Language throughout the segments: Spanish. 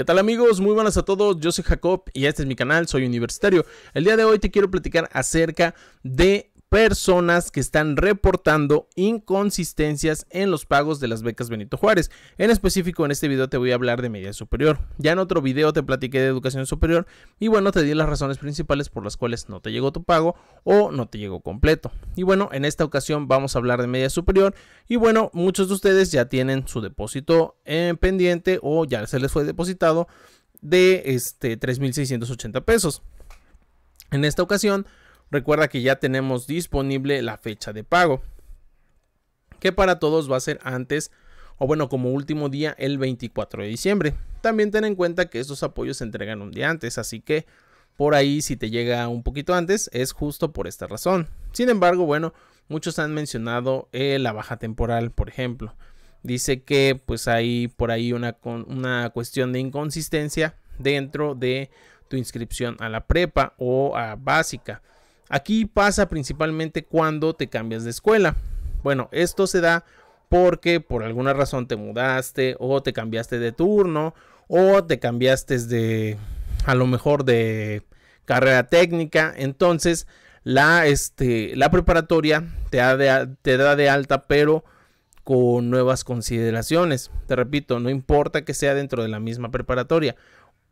¿Qué tal amigos? Muy buenas a todos, yo soy Jacob y este es mi canal, soy universitario. El día de hoy te quiero platicar acerca de personas que están reportando inconsistencias en los pagos de las becas Benito Juárez. En específico en este video te voy a hablar de media superior. Ya en otro video te platiqué de educación superior y bueno, te di las razones principales por las cuales no te llegó tu pago o no te llegó completo. Y bueno, en esta ocasión vamos a hablar de media superior y bueno, muchos de ustedes ya tienen su depósito en eh, pendiente o ya se les fue depositado de este 3680 pesos. En esta ocasión Recuerda que ya tenemos disponible la fecha de pago, que para todos va a ser antes o bueno, como último día el 24 de diciembre. También ten en cuenta que estos apoyos se entregan un día antes, así que por ahí si te llega un poquito antes es justo por esta razón. Sin embargo, bueno, muchos han mencionado eh, la baja temporal, por ejemplo. Dice que pues hay por ahí una, una cuestión de inconsistencia dentro de tu inscripción a la prepa o a básica. Aquí pasa principalmente cuando te cambias de escuela. Bueno, esto se da porque por alguna razón te mudaste o te cambiaste de turno o te cambiaste de a lo mejor de carrera técnica. Entonces, la, este, la preparatoria te da, de, te da de alta, pero con nuevas consideraciones. Te repito, no importa que sea dentro de la misma preparatoria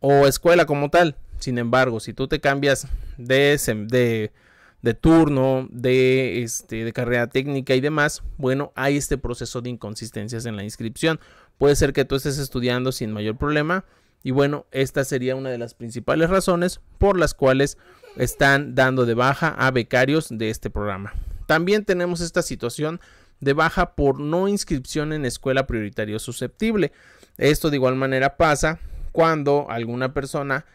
o escuela como tal. Sin embargo, si tú te cambias de, de de turno, de, este, de carrera técnica y demás, bueno, hay este proceso de inconsistencias en la inscripción. Puede ser que tú estés estudiando sin mayor problema y bueno, esta sería una de las principales razones por las cuales están dando de baja a becarios de este programa. También tenemos esta situación de baja por no inscripción en escuela prioritario susceptible. Esto de igual manera pasa cuando alguna persona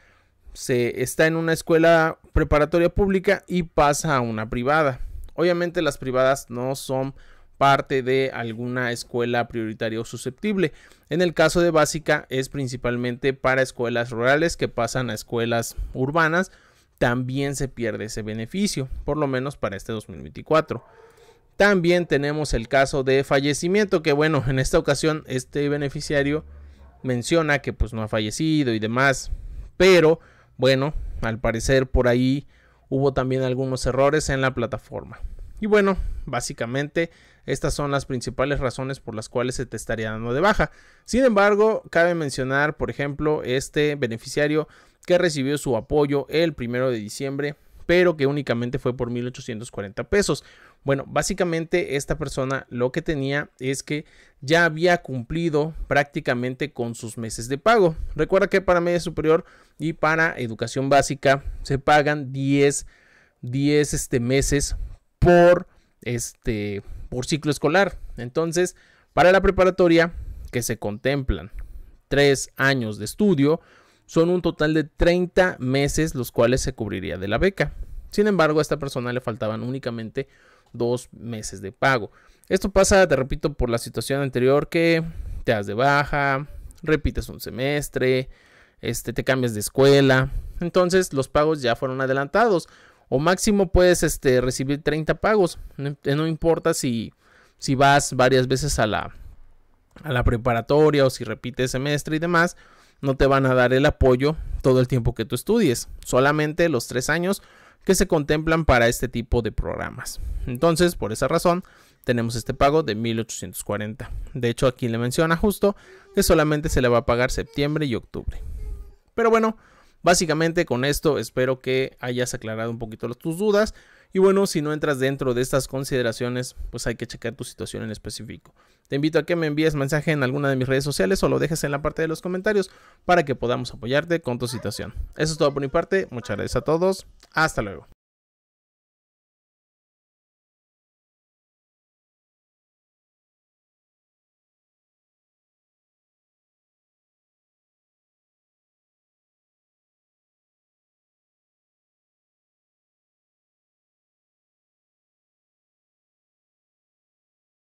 se está en una escuela preparatoria pública y pasa a una privada. Obviamente las privadas no son parte de alguna escuela prioritaria o susceptible. En el caso de básica es principalmente para escuelas rurales que pasan a escuelas urbanas. También se pierde ese beneficio, por lo menos para este 2024. También tenemos el caso de fallecimiento, que bueno, en esta ocasión este beneficiario menciona que pues no ha fallecido y demás, pero bueno, al parecer por ahí hubo también algunos errores en la plataforma. Y bueno, básicamente estas son las principales razones por las cuales se te estaría dando de baja. Sin embargo, cabe mencionar, por ejemplo, este beneficiario que recibió su apoyo el primero de diciembre, pero que únicamente fue por 1.840 pesos. Bueno, básicamente esta persona lo que tenía es que ya había cumplido prácticamente con sus meses de pago. Recuerda que para media superior y para educación básica se pagan 10, este, meses por, este, por ciclo escolar. Entonces, para la preparatoria que se contemplan 3 años de estudio, son un total de 30 meses los cuales se cubriría de la beca. Sin embargo, a esta persona le faltaban únicamente dos meses de pago. Esto pasa, te repito, por la situación anterior que te das de baja, repites un semestre, este, te cambias de escuela. Entonces los pagos ya fueron adelantados. O máximo puedes este, recibir 30 pagos. Eh, no, importa si, si vas varias veces a la, a la preparatoria o si repites semestre y demás, no te van a dar el apoyo todo el tiempo que tú estudies. Solamente los tres años que se contemplan para este tipo de programas. Entonces, por esa razón, tenemos este pago de 1840. De hecho, aquí le menciona justo que solamente se le va a pagar septiembre y octubre. Pero bueno, básicamente con esto espero que hayas aclarado un poquito tus dudas. Y bueno, si no entras dentro de estas consideraciones, pues hay que checar tu situación en específico. Te invito a que me envíes mensaje en alguna de mis redes sociales o lo dejes en la parte de los comentarios para que podamos apoyarte con tu situación. Eso es todo por mi parte. Muchas gracias a todos. Hasta luego.